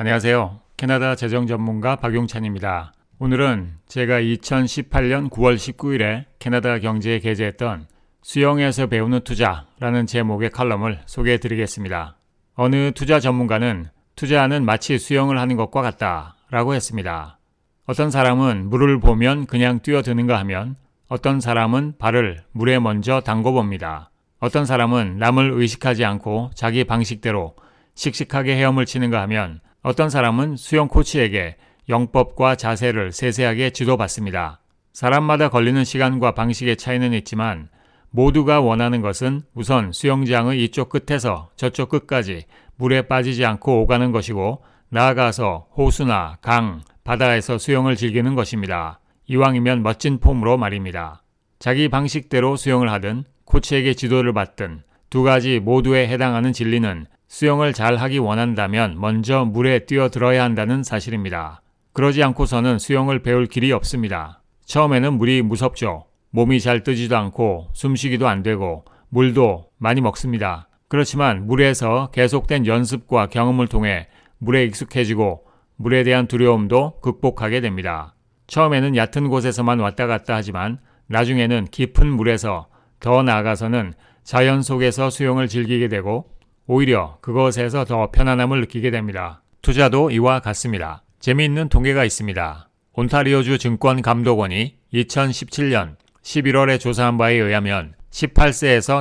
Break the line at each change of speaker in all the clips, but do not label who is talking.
안녕하세요. 캐나다 재정 전문가 박용찬입니다. 오늘은 제가 2018년 9월 19일에 캐나다 경제에 게재했던 수영에서 배우는 투자라는 제목의 칼럼을 소개해 드리겠습니다. 어느 투자 전문가는 투자하는 마치 수영을 하는 것과 같다 라고 했습니다. 어떤 사람은 물을 보면 그냥 뛰어드는가 하면 어떤 사람은 발을 물에 먼저 담궈봅니다. 어떤 사람은 남을 의식하지 않고 자기 방식대로 씩씩하게 헤엄을 치는가 하면 어떤 사람은 수영 코치에게 영법과 자세를 세세하게 지도받습니다. 사람마다 걸리는 시간과 방식의 차이는 있지만 모두가 원하는 것은 우선 수영장의 이쪽 끝에서 저쪽 끝까지 물에 빠지지 않고 오가는 것이고 나아가서 호수나 강, 바다에서 수영을 즐기는 것입니다. 이왕이면 멋진 폼으로 말입니다. 자기 방식대로 수영을 하든 코치에게 지도를 받든 두 가지 모두에 해당하는 진리는 수영을 잘 하기 원한다면 먼저 물에 뛰어들어야 한다는 사실입니다. 그러지 않고서는 수영을 배울 길이 없습니다. 처음에는 물이 무섭죠. 몸이 잘 뜨지도 않고 숨쉬기도 안 되고 물도 많이 먹습니다. 그렇지만 물에서 계속된 연습과 경험을 통해 물에 익숙해지고 물에 대한 두려움도 극복하게 됩니다. 처음에는 얕은 곳에서만 왔다 갔다 하지만 나중에는 깊은 물에서 더 나아가서는 자연 속에서 수영을 즐기게 되고 오히려 그것에서 더 편안함을 느끼게 됩니다. 투자도 이와 같습니다. 재미있는 통계가 있습니다. 온타리오주 증권감독원이 2017년 11월에 조사한 바에 의하면 18세에서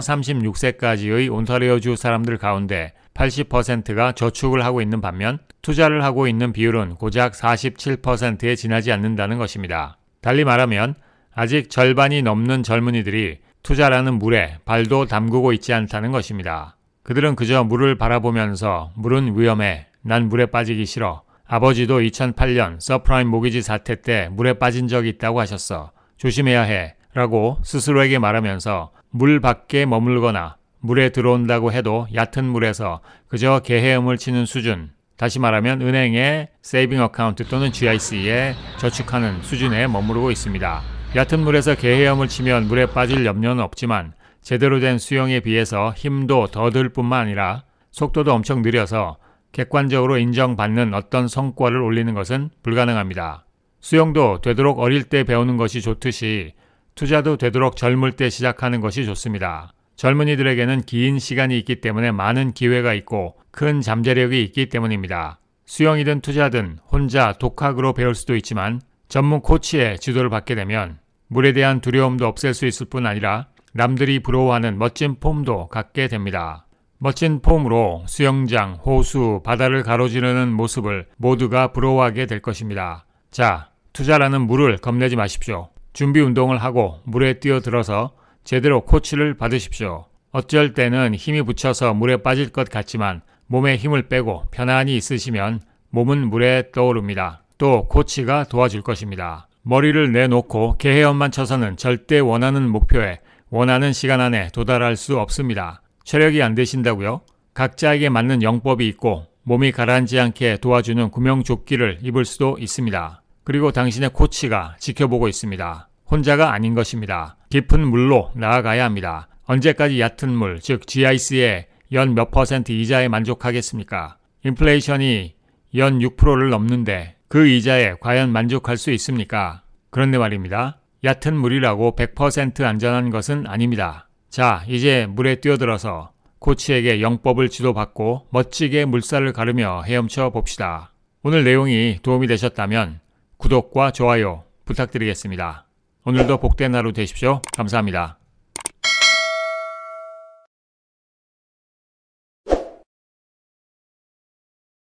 36세까지의 온타리오주 사람들 가운데 80%가 저축을 하고 있는 반면 투자를 하고 있는 비율은 고작 47%에 지나지 않는다는 것입니다. 달리 말하면 아직 절반이 넘는 젊은이들이 투자라는 물에 발도 담그고 있지 않다는 것입니다. 그들은 그저 물을 바라보면서 물은 위험해. 난 물에 빠지기 싫어. 아버지도 2008년 서프라임 모기지 사태 때 물에 빠진 적이 있다고 하셨어. 조심해야 해. 라고 스스로에게 말하면서 물 밖에 머물거나 물에 들어온다고 해도 얕은 물에서 그저 개헤음을 치는 수준. 다시 말하면 은행의 세이빙 어카운트 또는 GIC에 저축하는 수준에 머무르고 있습니다. 얕은 물에서 개헤엄을 치면 물에 빠질 염려는 없지만 제대로 된 수영에 비해서 힘도 더 들 뿐만 아니라 속도도 엄청 느려서 객관적으로 인정받는 어떤 성과를 올리는 것은 불가능합니다. 수영도 되도록 어릴 때 배우는 것이 좋듯이 투자도 되도록 젊을 때 시작하는 것이 좋습니다. 젊은이들에게는 긴 시간이 있기 때문에 많은 기회가 있고 큰 잠재력이 있기 때문입니다. 수영이든 투자든 혼자 독학으로 배울 수도 있지만 전문 코치의 지도를 받게 되면 물에 대한 두려움도 없앨 수 있을 뿐 아니라 남들이 부러워하는 멋진 폼도 갖게 됩니다. 멋진 폼으로 수영장, 호수, 바다를 가로지르는 모습을 모두가 부러워하게 될 것입니다. 자, 투자라는 물을 겁내지 마십시오. 준비 운동을 하고 물에 뛰어들어서 제대로 코치를 받으십시오. 어쩔 때는 힘이 붙여서 물에 빠질 것 같지만 몸에 힘을 빼고 편안히 있으시면 몸은 물에 떠오릅니다. 또 코치가 도와줄 것입니다. 머리를 내놓고 개헤엄만 쳐서는 절대 원하는 목표에 원하는 시간 안에 도달할 수 없습니다. 체력이 안 되신다고요? 각자에게 맞는 영법이 있고 몸이 가라앉지 않게 도와주는 구명조끼를 입을 수도 있습니다. 그리고 당신의 코치가 지켜보고 있습니다. 혼자가 아닌 것입니다. 깊은 물로 나아가야 합니다. 언제까지 얕은 물, 즉 GIC의 연 몇 퍼센트 이자에 만족하겠습니까? 인플레이션이 연 6%를 넘는데 그 이자에 과연 만족할 수 있습니까? 그런데 말입니다. 얕은 물이라고 100% 안전한 것은 아닙니다. 자, 이제 물에 뛰어들어서 코치에게 영법을 지도받고 멋지게 물살을 가르며 헤엄쳐 봅시다. 오늘 내용이 도움이 되셨다면 구독과 좋아요 부탁드리겠습니다. 오늘도 복된 하루 되십시오. 감사합니다.